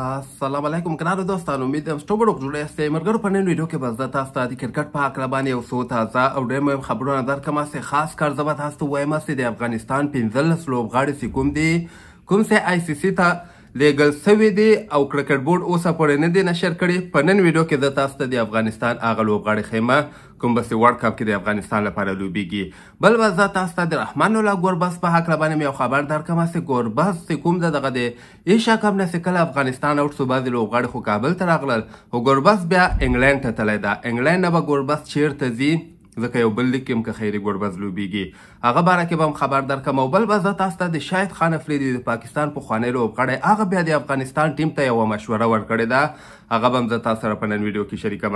السلام علیکم ګرانو دوستانو امید یم ستاسو ورو جوړه سي مرګرو په نن ویډیو کې به زه تاسو ته د کرکټ په اړه باندې یو څو تازه او ډېر مهم خبرونه درکوم چې خاص کار زبر تاسو ته وایم چې د افغانستان 15 لوبغاړي سي کوم دي کوم سي آی سی سی ته لیګل سوي دي او کرکټ بورډ اوسه پړې نه دي نشر کړي په نن ویډیو کې زه تاسو ته د افغانستان اغه لوبغاړي خیمه کوم بس ورلد کپ کې د افغانستان لپاره لوبيږي بل به زه تاسو ته د رحمان الله ګوربز په حق باندې یو خبر درکم چې ګوربز کوم دغه د ایشا کپ نه کله افغانستان او څو بعد لوغړ خو کابل ته راغلل او ګوربز بیا انګلند ته تللی دا انګلند نه به ګوربز چیرته ځي ځکه یو بل لیک هم که خیری ګوربز لوبیږي هغه باره کې به هم خبر درکم او بل به زه تاسو ته د شاهد خان افریدي د پاکستان پخوانی لوبغاړی هغه بیا د افغانستان ټیم ته یوه مشوره ورکړې ده هغه به هم زه تاسو سره په نن ویډیو کې شریکوم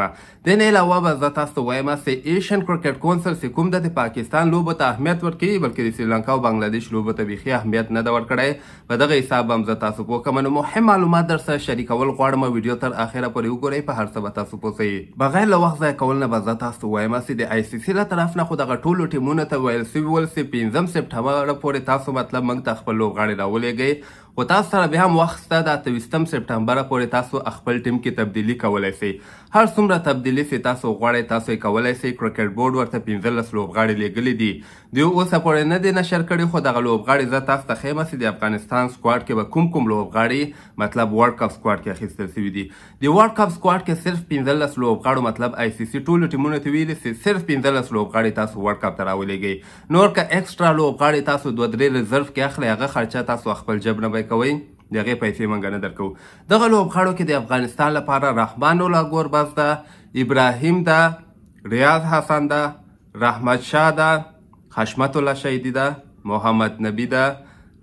د نه علاوه به زه تاسو ته وایم چې ایشین کرکټ کونسل چې کوم د پاکستان لوبو ته اهمیت ورکوي بلکې د سریلانکا او بنګلاديش لوبو ته بیخي اهمیت نه ده ورکړی په دغه حساب هم زه تاسو کو کوم نو مهم معلومات در سره شریکول غواړم ویډیو تر اخره پورې وګورئ په هر څه به تاسو پوسئ بغیر له وخت ضایع کول نه به زه تاسو وایم چې د آی سی سی له طرف نه خو دغه ټولو ټیمونو ته ویل سوي ول چې پنځم سپټمبر پورې تاسو مطلب موږ ته خپل لوبغاړي راولېږئ خو تاسو سره بیا هم وخت شته د اتویستم سپټمبره پورې تاسو خپل ټیم کې تبدیلي کولی سئ هر څومره تبدیلی چې تاسو غواړئ تاسو یې کولی سئ کرکټ بورډ ورته پنځلس لوبغاړي لېږلي دي دوی اوسه پورې نه دي نشر کړي خو دغه لوبغاړي زه تاسو ته ښیم چې د افغانستان سکواډ کې به کوم کوم لوبغاړي مطلب ورلډ کپ سکواډ کې اخیستل شوي دي د ورلډ کپ سکواډ کې صرف پنځلس لوبغاړو مطلب آی سی سی ټولو ټیمونو ته ویلي چې صرف پنځلس لوبغاړي تاسو ورلډ کپ ته راولېږئ نور که اکسټرا لوبغاړي تاسو دوه درې ریزرو کې اخلئ هغه خرچه تاسو خپل جب نه به کوئ د هغې پیسې مونږ نه درکو دغه لوبغاړو کې د افغانستان لپاره رحمان الله ګوربز ده ابراهیم ده ریاض حسن ده رحمت شاه ده حشمت الله شهیدي ده محمد نبی ده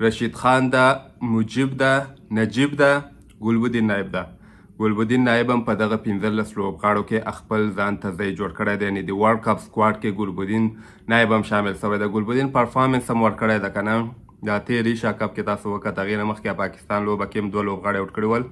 رشید خان ده مجیب ده نجیب ده ګلبدین نایب ده ګلبدین نایب هم په دغه پنځلس لوبغاړو کې خپل ځان ته ځای جوړ کړی دی یعنې د ورلډ کپ سکواډ کې ګلبدین نایب هم شامل سوی ده ګلبدین پرفارمنس هم ورکړی ده که نه د تیرې شاکپ کې تاسو وکړه تغیر مخکې پاکستان لوبه کې دوه لوبغاړي اوټ کړول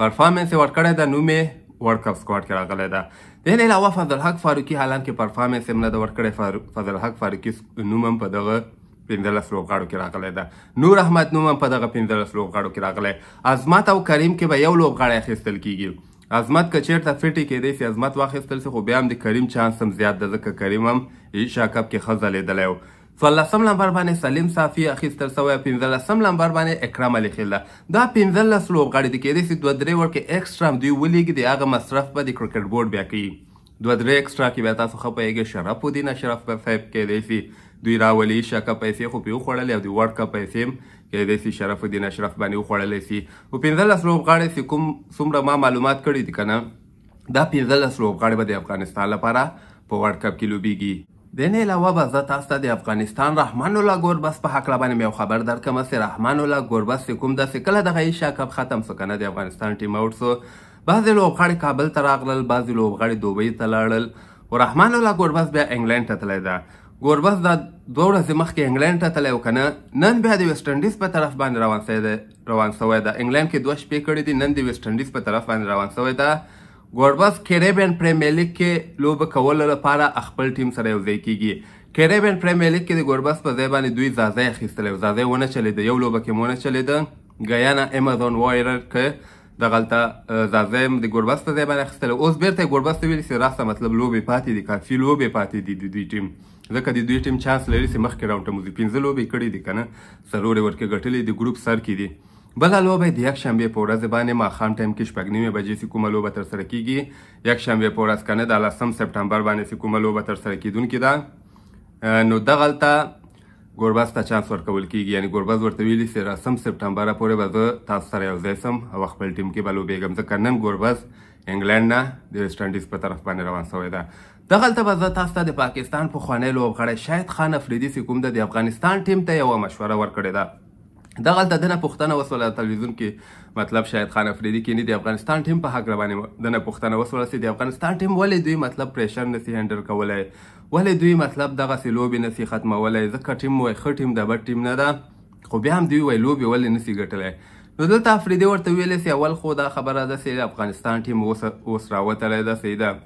پرفارمنس یې ورکړی د نومې ورلد کپ سکواډ کې راغلی ده د دې علاوه فضل حق فاروقي حالانکه پرفارمنس یې هم نه ده ورکړی فضل حق فاروقي نوم هم په دغه پنځلس لوبغاړو کې راغلی ده نور احمد نوم هم په دغه پنځلس لوبغاړو کې راغلی عظمت او کریم کې به یو لوبغاړی اخیستل کیږي عظمت که چیرته فټې کېدی سي عظمت واخیستل سي خو بیا هم د کریم چانس هم زیات ده ځکه کریم هم ایشا کپ کې ښه ځلېدلی و څلسم لمبر باندې سلیم صافي اخیستل سوی پنځلسم لمبر باندې اکرام علي خیل ده دا پنځلس لوبغاړي د کېدای شي دوه درې ورکې اکسټرا هم دوی ولیږي د هغه مصرف به د کرکټ بورډ بیا کوي دوه درې اکسټرا کې بیا تاسو ښه پوهېږئ شرف الدین اشرف صاحب کېدای شي دوی راولي شاکه پیسې خو پې وخوړلې او د ورلډ کپ پیسې هم کېدای شي شرف الدین اشرف باندې وخوړلی شي خو پنځلس لوبغاړي چې کوم څومره ما معلومات کړي دي که نه دا پنځلس لوبغاړي به د افغانستان لپاره په ورلډ کپ کې لوبیږي د نه علاوه به زه تاسو ته د افغانستان رحمان الله ګوربس په حق باندې یو خبر درکمه چې رحمان الله ګوربس کوم داسې کله دغه ایشیا کپ ختم سو کنه د افغانستان ټیم اوټ سو بعضې لوبغاړي کابل ته راغلل بعضې لوبغاړي دوبۍ ته لاړل او رحمان الله ګوربس بیا انګلینډ ته تللی ده ګوربس دا دوه ورځې مخکې انګلینډ ته تللی و که نه نن بیا د ویسټ انډیز په طرف باندې روان سوی دی روان سوی ده انګلینډ کې دوه شپې کړې دي نن د ویسټ انډیز په طرف باندې روان سوی ده ګوربس کیریبین پریمیر لیګ کې لوبه کولو لپاره خپل ټیم سره یو ځای کیږي کیریبین پریمیر لیګ کې د ګوربس په ځای باندې دوی زازه اخیستلی و زازه ونه چلیده یو لوبه کې ونه چلیده ګیانا امازون وایرر که دغلته زازم د ګوربس په ځای باندې اخیستلی اوس بیرته ګوربس ته ویلي چې راسته مطلب لوبې پاتې دي کافي لوبې پاتې دي د دوی ټیم ځکه د دوی ټیم چانس لري چې مخکې راونډ ته مو پنځه لوبې کړي دي که نه څلورې ورکې ګټلې د ګروپ سر کې دي بل لوبه د یک شنبه په ورځ باندې ما خام ټایم کې شپږ نیمه بجې سې کومه لوبه تر سره کیږي یک شنبه په ورځ کنه د 10 سپتمبر باندې سې کومه لوبه تر سره کیدونکې ده نو دغلته ګوربز ته چانس ورکول کیږي یعنی ګوربز ورته ویلي چې رسم سپټمبر پورې به زه تاسو سره یو ځای سم او خپل ټیم کې به لوبېږم ځکه نن ګوربز انګلینډ نه د ویسټ انډیز په طرف باندې روان سوی ده دغلته به زه تاسو ته د پاکستان پخوانی لوبغاړی شاید خان افریدي سې کوم د افغانستان ټیم ته یوه مشوره ورکړې ده دغلته دنه پوښتنه وسوله تلویزیون کې مطلب شاید خان افریدي کې نه د افغانستان ټیم په حق روانه دنه پوښتنه وسوله چې د افغانستان ټیم ولې دوی مطلب پریشر نسی هندل کولای ولې دوی مطلب دغه سي لوبي نسی ختمولای ځکه ټیم وای خ ټیم د بد ټیم نه ده خو بیا هم دوی وای لوبي ولې نسی ګټلای نو دلته افریدي ورته ویل سي اول خو دا خبره ده چې افغانستان ټیم اوس اوس راوتلی ده سیده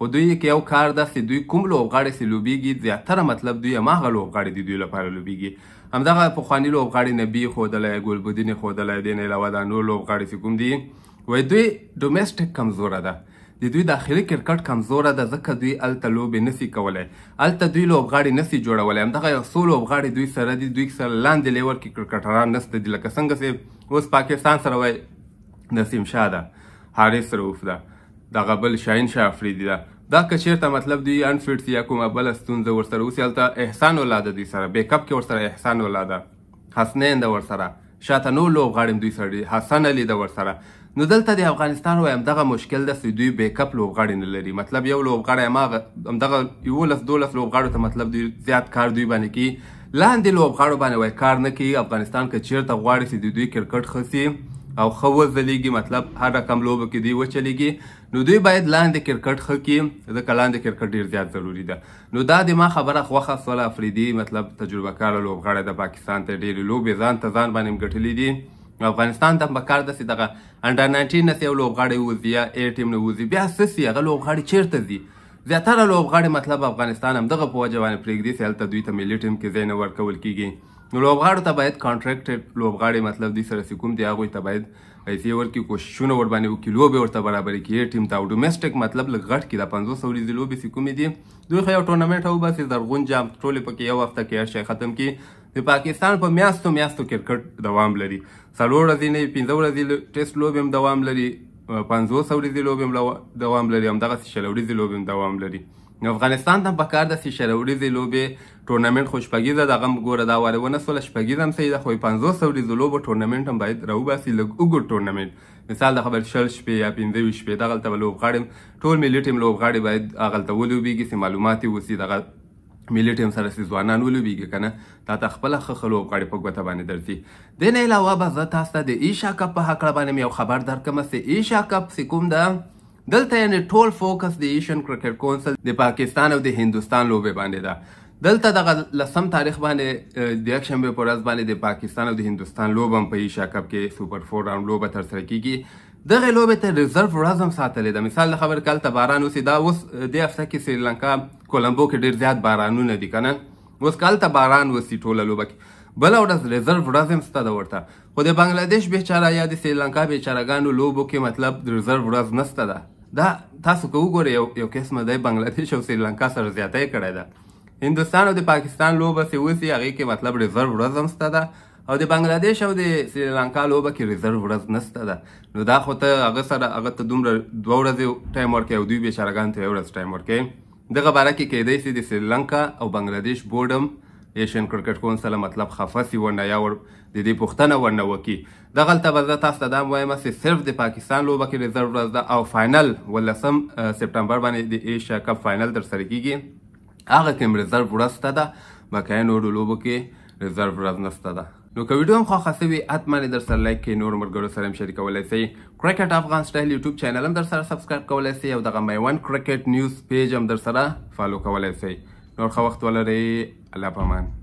خو دوی کې یو کار ده چې دوی کوم لوبغاړي سي لوبيږي زیاتره مطلب دوی ماغه لوبغاړي دي دوی لپاره لوبيږي همدغه پخوانی لوبغاړي نبی خودلې ګلبدین خودلې دین علاوه د نور لوبغاړي چې کوم دي وای دوی ډومېسټک کمزوره ده د دوی داخلي کرکټ کمزوره ده ځکه دوی الته لوبې نسی کولای الته دوی لوبغاړي نسی جوړولای همدغه یو څو لوبغاړي دوی سره دي دوی سره لاندې لیول کې کرکټران نسته دي لکه څنګه چې اوس پاکستان سره وای نسیم شاه ده حارث رؤوف ده دغه بل شاهین شاه افریدي ده دا که چیرته مطلب دی انفټ یا کومه بل ستونزه ورسره اوسي هلته احسان ولاده دوی سره بیکپ کې ورسره احسان ولاده حسنین د ورسره شاته نور لوبغاړي دوی سره حسن علي د ورسره نو دلته د افغانستان وایم دغه مشکل ده چې دوی بیکپ لوبغاړي نه لري مطلب یو لوبغاړی هماغه همدغه یولس دولس لوبغاړو ته مطلب دوی زیات کار دوی باندې کوي لاندې لوبغاړو باندې وای کار نه کوي افغانستان که چیرته غواړي چې د دوی کرکټ خسي او خو وځلېږي مطلب هر رقم لوبه کې دوی وچلېږي نو دوی باید لاندې کرکټ ښه کړي ځکه لاندې کرکټ ډېر زیات ضروري ده نو دا د ما خبره خوښه سوله افریدي مطلب تجربه کاره لوبغاړی د پاکستان ته ډېرې لوبې ځان ته ځان باندې ګټلې دي افغانستان ته پکار ده چې دغه انډر 19 نه یو لوبغاړی ووځي یا ای ټیم نه ووځي بیا څه سي هغه لوبغاړی چیرته ځي زیاتره لوبغاړي مطلب افغانستان هم دغه په وجه باندې پرېږدي چې هلته دوی ته ملي ټیم کې ځای نه ورکول کېږي نو لوبغاړو ته باید کانټراکټ لوبغاړي مطلب دی سره کوم دی هغه ته باید پیسې ورکړي کوششونه ور باندې وکړي لوبې ورته برابرې کړي ټیم ته او ډومېسټک مطلب لغټ کې د 500 ورځې لوبې سې کومې دي دوی خو یو ټورنمنټ او بس زرغون جام ټولې پکې یو هفته کې هر شی ختم کړي د پاکستان په میاستو میاستو کرکټ دوام لري څلور ورځې نه پنځه ورځې ټیسټ لوبې هم دوام لري 500 ورځې لوبې هم دوام لري همدغسې شل ورځې لوبې هم دوام لري نو افغانستان ته پکار ده چې شروریزې لوبې ټورنمنت خو شپږیزه دغه ګوره دا واره ونه سوله شپږیزه هم صحیح ده خو یې پنځوس اوریزو لوبو ټورنمنت هم باید راوباسي لږ اوږد ټورنمنت مثال د خبر شل شپې یا پنځه ویشت شپې دغه هلته به لوبغاړي ټول ملي ټیم لوبغاړي باید هغه هلته ولوبېږي چې معلومات یې وسي دغه ملي ټیم سره چې ځوانان ولوبېږي که نه تا ته خپله ښه ښه لوبغاړي په ګوته باندې درځي دې نه علاوه به زه تاسو ته د ایشا کپ په هکړه باندې یو خبر درکړمه چې ایشا کپ چې کوم ده دلته یعنی ټول فوکس د ایشین کرکټ کونسل د پاکستان او د هندستان لوبې باندې ده دلته دغه لسم تاریخ باندې د یکشنبه په ورځ باندې د پاکستان او د هندستان لوبه هم په ایشیا کپ کې سوپر فور راوند لوبه ترسره کیږي دغه لوبې ته ریزرو ورځ هم ساتلې ده مثال د خبر کله ته باران اوسي دا اوس دې هفته کې سریلانکا کولمبو کې ډېر زیات بارانونه دي که نه اوس کلته باران وسي ټوله لوبه کې بله ورځ ریزرو ورځ هم سته ده ورته خو د بنګلادیش بېچاره یا د سریلانکا بېچارهګانو لوبو کې مطلب ریزرو ورځ نسته ده دا تاسو که وګورئ یو یو قسمه دی بنګلادیش او سریلانکا سره زیاتی کړی ده هندوستان او د پاکستان لوبه چې اوس یې هغې کې مطلب ریزرو ورځ هم شته ده او د بنگلاديش او د سریلانکا لوبه کې ریزرو ورځ نشته ده نو دا خو ته هغه سره هغه ته دومره دوه ورځې ټایم ورکوي او دوی بیچارهګانو ته یو ورځ ټایم ورکوي دغه باره کې کیدای سي د سریلانکا او بنگلاديش بورډ هم ایشین کرکټ کونسل مطلب خفصي ورنه یا ور د دې پوښتنه ورنه وکي دغه تل به تاسو ته دا وایم چې صرف د پاکستان لوبه کې ریزرو ورځ ده او فاینل ولسم سپټمبر باندې د ایشیا کپ فاینل تر سره کیږي هغه کې ریزرو ورځ ته ده مکه نور لوبو کې ریزرو ورځ نشته ده نو که ویډیو هم خوښه سوي حتما در سره لایک کړئ نور ملګرو سره هم شریکولی سئ کرکټ افغان سټایل یوټیوب چینل هم در سره سبسکرایب کولی سئ او دغه میوند کرکټ نیوز پیج هم در سره فالو کولی سئ نور ښه وخت ولرئ Alapaman.